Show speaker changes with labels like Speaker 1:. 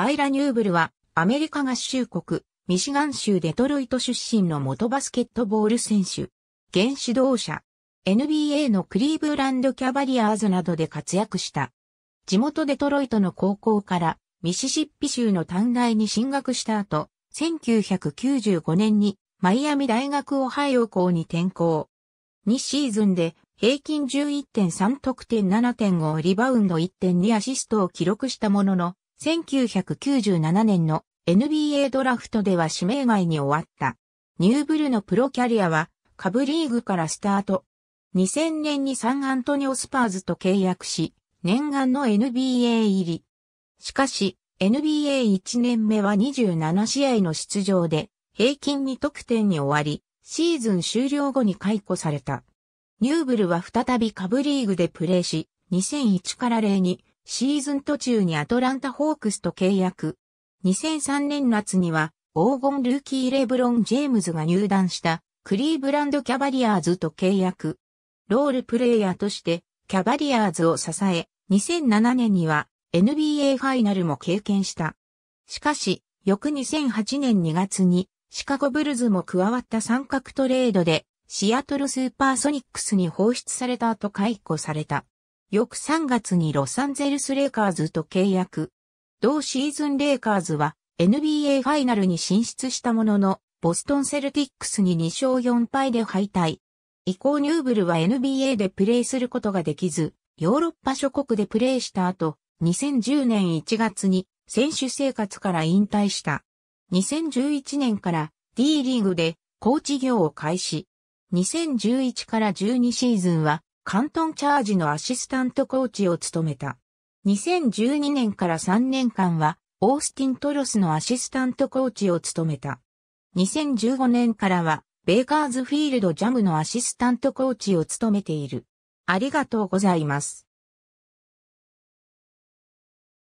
Speaker 1: アイラ・ニューブルは、アメリカ合衆国、ミシガン州デトロイト出身の元バスケットボール選手。現指導者。NBA のクリーブランドキャバリアーズなどで活躍した。地元デトロイトの高校からミシシッピ州の短大に進学した後、1995年にマイアミ大学オハイオ校に転校。2シーズンで平均11.3得点7.5リバウンド1.2アシストを記録したものの、1997年の NBA ドラフトでは指名外に終わった。ニューブルのプロキャリアは下部リーグからスタート。2000年にサンアントニオスパーズと契約し、念願の NBA 入り。しかし、NBA1 年目は27試合の出場で、平均2得点に終わり、シーズン終了後に解雇された。ニューブルは再び下部リーグでプレーし、2001から0にシーズン途中にアトランタホークスと契約。2003年夏には黄金ルーキーレブロン・ジェームズが入団したクリーブランドキャバリアーズと契約。ロールプレイヤーとしてキャバリアーズを支え、2007年には NBA ファイナルも経験した。しかし、翌2008年2月にシカゴブルズも加わった三角トレードでシアトルスーパーソニックスに放出された後解雇された。翌3月にロサンゼルスレイカーズと契約。同シーズンレイカーズは NBA ファイナルに進出したものの、ボストンセルティックスに2勝4敗で敗退。以降ニューブルは NBA でプレーすることができず、ヨーロッパ諸国でプレーした後、2010年1月に選手生活から引退した。2011年から D リーグでコーチ業を開始。2011から12シーズンはカントンチャージのアシスタントコーチを務めた。2012年から3年間は、オースティン・トロスのアシスタントコーチを務めた。2015年からは、ベーカーズフィールドジャムのアシスタントコーチを務めている。ありがとうございます。